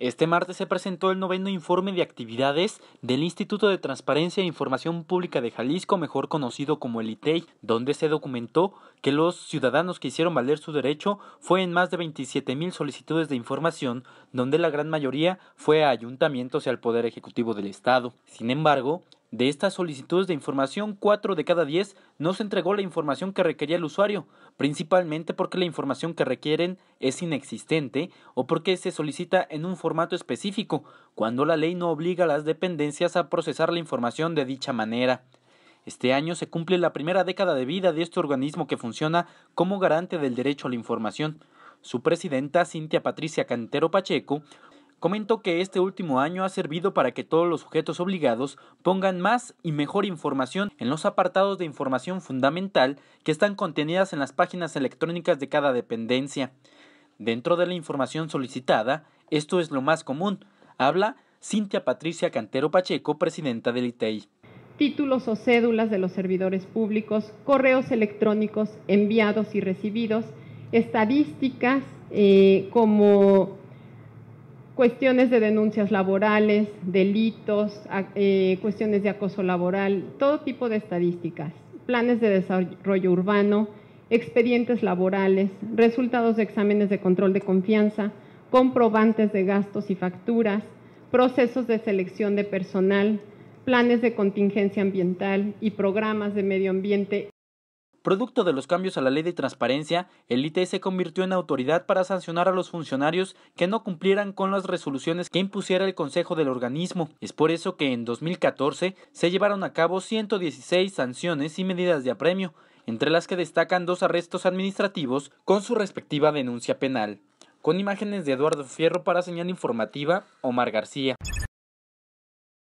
Este martes se presentó el noveno informe de actividades del Instituto de Transparencia e Información Pública de Jalisco, mejor conocido como el ITEI, e donde se documentó que los ciudadanos que hicieron valer su derecho fue en más de 27 mil solicitudes de información, donde la gran mayoría fue a ayuntamientos y al Poder Ejecutivo del Estado. Sin embargo, de estas solicitudes de información, 4 de cada 10 no se entregó la información que requería el usuario, principalmente porque la información que requieren es inexistente o porque se solicita en un formato específico, cuando la ley no obliga a las dependencias a procesar la información de dicha manera. Este año se cumple la primera década de vida de este organismo que funciona como garante del derecho a la información. Su presidenta, Cintia Patricia Cantero Pacheco, Comento que este último año ha servido para que todos los sujetos obligados pongan más y mejor información en los apartados de información fundamental que están contenidas en las páginas electrónicas de cada dependencia. Dentro de la información solicitada, esto es lo más común. Habla Cintia Patricia Cantero Pacheco, presidenta del ITEI e títulos o cédulas de los servidores públicos, correos electrónicos enviados y recibidos, estadísticas eh, como cuestiones de denuncias laborales, delitos, eh, cuestiones de acoso laboral, todo tipo de estadísticas, planes de desarrollo urbano, expedientes laborales, resultados de exámenes de control de confianza, comprobantes de gastos y facturas, procesos de selección de personal, planes de contingencia ambiental y programas de medio ambiente Producto de los cambios a la ley de transparencia, el ITE se convirtió en autoridad para sancionar a los funcionarios que no cumplieran con las resoluciones que impusiera el Consejo del organismo. Es por eso que en 2014 se llevaron a cabo 116 sanciones y medidas de apremio, entre las que destacan dos arrestos administrativos con su respectiva denuncia penal. Con imágenes de Eduardo Fierro para Señal Informativa, Omar García.